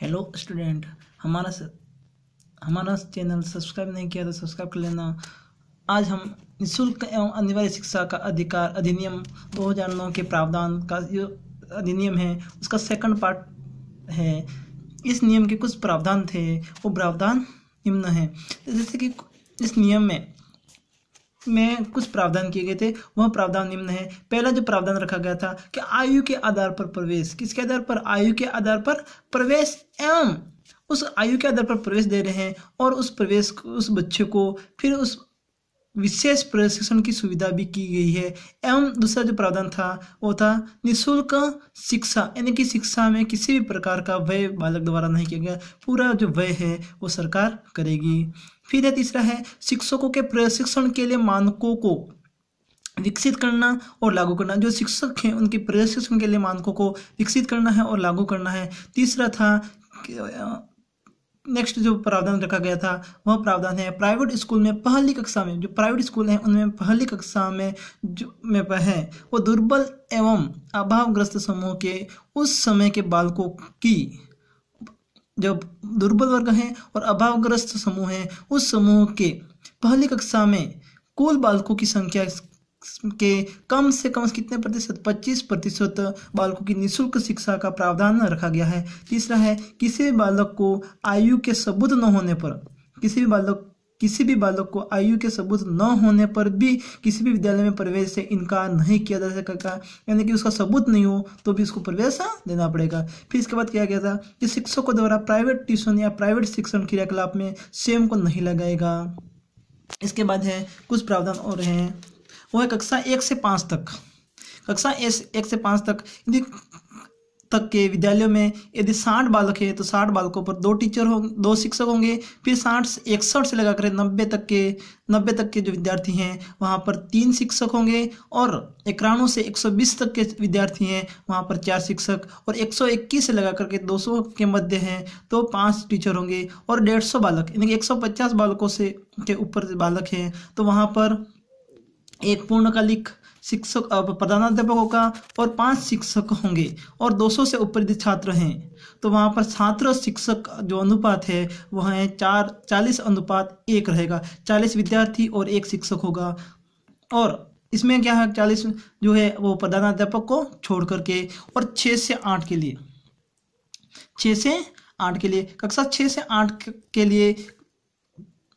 hello student हमारा हमारा channel subscribe नहीं किया तो सब्सक्राइब कर लेना आज हम निःशुल्क एवं अनिवार्य शिक्षा का अधिकार अधिनियम 2009 के प्रावधान का जो अधिनियम है उसका सेकंड पार्ट है इस नियम के कुछ प्रावधान थे वो प्रावधान निम्न है जैसे कि इस नियम में में कुछ प्रावधान किए गए थे वह प्रावधान निम्न है पहला जो प्रावधान रखा गया था कि आयु के आधार पर प्रवेश किसके आधार पर आयु के आधार पर प्रवेश एवं उस आयु के आधार पर प्रवेश दे रहे हैं और उस प्रवेश उस बच्चे को फिर उस विशेष प्रशिक्षण की सुविधा भी की गई है एवं दूसरा जो प्रावधान था वो था निशुल्क शिक्षा यानी कि शिक्षा में किसी भी प्रकार का व्यय बालक द्वारा नहीं किया गया पूरा जो व्यय है वो सरकार करेगी फिर है तीसरा है शिक्षकों के प्रशिक्षण के लिए मानकों को विकसित करना और लागू करना जो शिक्षक हैं उनके प्रशिक्षण के लिए मानकों को विकसित करना है और लागू करना है तीसरा था नेक्स्ट जो प्रावधान रखा गया था वह प्रावधान है प्राइवेट स्कूल में पहली कक्षा में जो प्राइवेट स्कूल हैं उनमें पहली कक्षा में जो में है वो दुर्बल एवं अभावग्रस्त समूह के उस समय के बालकों की जो दुर्बल वर्ग हैं और अभावग्रस्त समूह हैं उस समूह के पहली कक्षा में कुल बालकों की संख्या के कम से कम कितने प्रतिशत 25 प्रतिशत बालकों की निशुल्क शिक्षा का प्रावधान रखा गया है तीसरा है किसी भी बालक को आयु के सबूत न होने पर किसी भी बालक किसी भी बालक को आयु के सबूत न होने पर भी किसी भी विद्यालय में प्रवेश से इनकार नहीं किया जा सकेगा यानी कि उसका सबूत नहीं हो तो भी उसको प्रवेश देना पड़ेगा फिर इसके बाद क्या गया था कि शिक्षकों द्वारा प्राइवेट ट्यूशन या प्राइवेट शिक्षण क्रियाकलाप में सेम को नहीं लगाएगा इसके बाद है कुछ प्रावधान और हैं वो है कक्षा एक से पाँच तक कक्षा एक से पाँच तक यदि तक के विद्यालयों में यदि साठ बालक है तो साठ बालकों पर दो टीचर हो दो शिक्षक होंगे फिर साठ इकसठ से लगा कर नब्बे तक के नब्बे तक के जो विद्यार्थी हैं वहाँ पर तीन शिक्षक होंगे और इक्यानवे से 120 तक के विद्यार्थी हैं वहाँ पर चार शिक्षक और 121 से लगा करके 200 के मध्य हैं तो पाँच टीचर होंगे और डेढ़ बालक यानी कि 150 बालकों से के ऊपर बालक हैं तो वहाँ पर एक पूर्णकालिक शिक्षक प्रधानाध्यापकों का और पांच शिक्षक होंगे और 200 से ऊपर छात्र हैं तो वहाँ पर छात्र और शिक्षक जो अनुपात है वह है चार चालीस अनुपात एक रहेगा चालीस विद्यार्थी और एक शिक्षक होगा और इसमें क्या है चालीस जो है वो प्रधानाध्यापक को छोड़ करके और छः से आठ के लिए छः से आठ के लिए कक्षा छः से आठ के लिए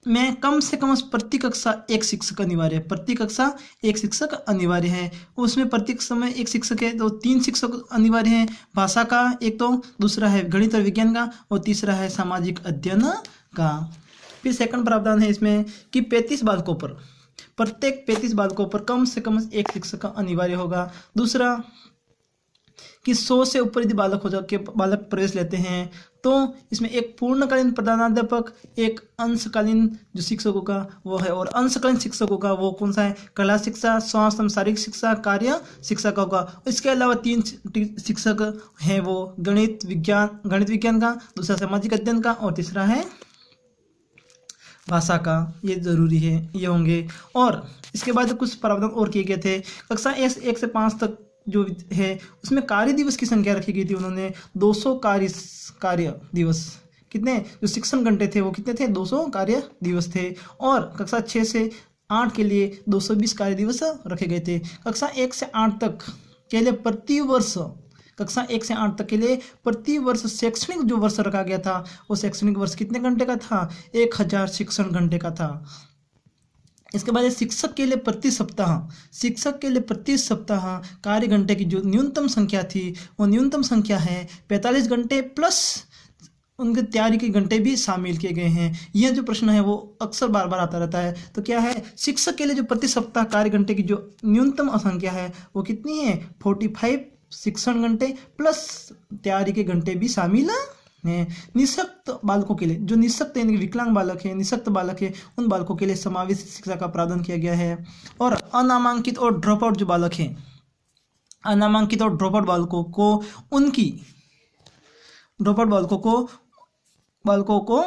में कम से कम प्रति कक्षा एक शिक्षक अनिवार्य है प्रति कक्षा एक शिक्षक अनिवार्य है उसमें प्रति कक्षा में एक शिक्षक है तो तीन शिक्षक अनिवार्य हैं भाषा का एक तो दूसरा है गणित और विज्ञान का और तीसरा है सामाजिक अध्ययन का फिर सेकंड प्रावधान है इसमें कि पैंतीस बालकों पर प्रत्येक पैंतीस बालकों पर कम से कम एक शिक्षक का अनिवार्य होगा दूसरा कि सौ से ऊपर यदि बालक हो जा बालक प्रवेश लेते हैं तो इसमें एक पूर्णकालीन प्रधानाध्यापक एक अंशकालीन जो शिक्षकों का वो है और अंशकालीन शिक्षकों का वो कौन सा है कला शिक्षा स्वास्थ्य सांसारिक शिक्षा कार्य शिक्षा का होगा इसके अलावा तीन शिक्षक हैं वो गणित विज्ञान गणित विज्ञान का दूसरा सामाजिक अध्ययन का और तीसरा है भाषा का ये जरूरी है ये होंगे और इसके बाद कुछ प्रावधान और किए गए थे कक्षा एस एक से पाँच तक जो है उसमें कार्य दिवस की संख्या रखी गई थी उन्होंने 200 कार्य कार्य दिवस कितने जो शिक्षण घंटे थे वो कितने थे 200 कार्य दिवस थे और कक्षा छः से आठ के लिए 220 कार्य दिवस रखे गए थे कक्षा एक से आठ तक के लिए प्रतिवर्ष कक्षा एक से आठ तक के लिए प्रति वर्ष शैक्षणिक जो वर्ष रखा गया था वो शैक्षणिक वर्ष कितने घंटे का था एक हजार शिक्षण घंटे का था इसके बाद शिक्षक के लिए प्रति सप्ताह शिक्षक के लिए प्रति सप्ताह कार्य घंटे की जो न्यूनतम संख्या थी वो न्यूनतम संख्या है पैंतालीस घंटे प्लस उनके तैयारी के घंटे भी शामिल किए गए हैं यह जो प्रश्न है वो अक्सर बार बार आता रहता है तो क्या है शिक्षक के लिए जो प्रति सप्ताह कार्य घंटे की जो न्यूनतम संख्या है वो कितनी है फोर्टी फाइव शिक्षण घंटे प्लस तैयारी के घंटे भी शामिल निशक्त बालकों के लिए जो निशक्त यानी विकलांग बालक है निशक्त बालक है उन बालकों के लिए समावेश शिक्षा का प्रावधान किया गया है और अनामांकित और ड्रॉप आउट जो बालक हैं अनामांकित और ड्रॉप आउट बालकों को उनकी ड्रॉप आउट बालकों को बालकों को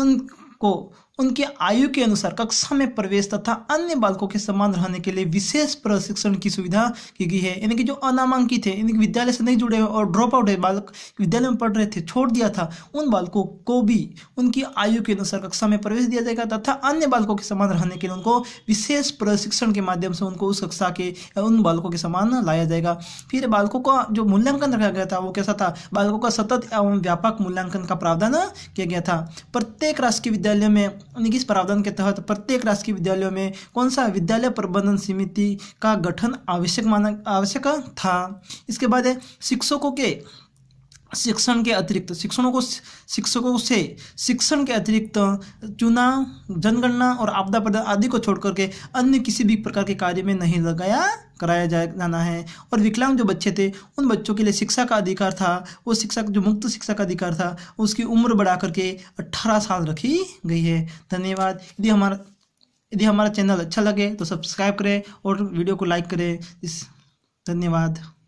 उनको उनके आयु के अनुसार कक्षा में प्रवेश तथा अन्य बालकों के समान रहने के लिए विशेष प्रशिक्षण की सुविधा की गई है यानी कि जो अनामांकित है यानी कि विद्यालय से नहीं जुड़े हुए और ड्रॉप आउट है बालक विद्यालय में पढ़ रहे थे छोड़ दिया था उन बालकों को भी उनकी आयु के अनुसार कक्षा में प्रवेश दिया जाएगा तथा अन्य बालकों के समान रहने के लिए उनको विशेष प्रशिक्षण के माध्यम से उनको उस कक्षा के उन बालकों के समान लाया जाएगा फिर बालकों का जो मूल्यांकन रखा गया था वो कैसा था बालकों का सतत एवं व्यापक मूल्यांकन का प्रावधान किया गया था प्रत्येक राष्ट्रीय विद्यालय में इक्कीस प्रावधान के तहत प्रत्येक राजकीय विद्यालयों में कौन सा विद्यालय प्रबंधन समिति का गठन आवश्यक माना आवश्यक था इसके बाद है शिक्षकों के शिक्षण के अतिरिक्त शिक्षणों को शिक्षकों से शिक्षण के अतिरिक्त चुनाव जनगणना और आपदा प्रदान आदि को छोड़कर के अन्य किसी भी प्रकार के कार्य में नहीं लगाया कराया जा जाना है और विकलांग जो बच्चे थे उन बच्चों के लिए शिक्षा का अधिकार था वो शिक्षा जो मुक्त शिक्षा का अधिकार था उसकी उम्र बढ़ा करके अट्ठारह साल रखी गई है धन्यवाद यदि हमारा यदि हमारा चैनल अच्छा लगे तो सब्सक्राइब करें और वीडियो को लाइक करें इस धन्यवाद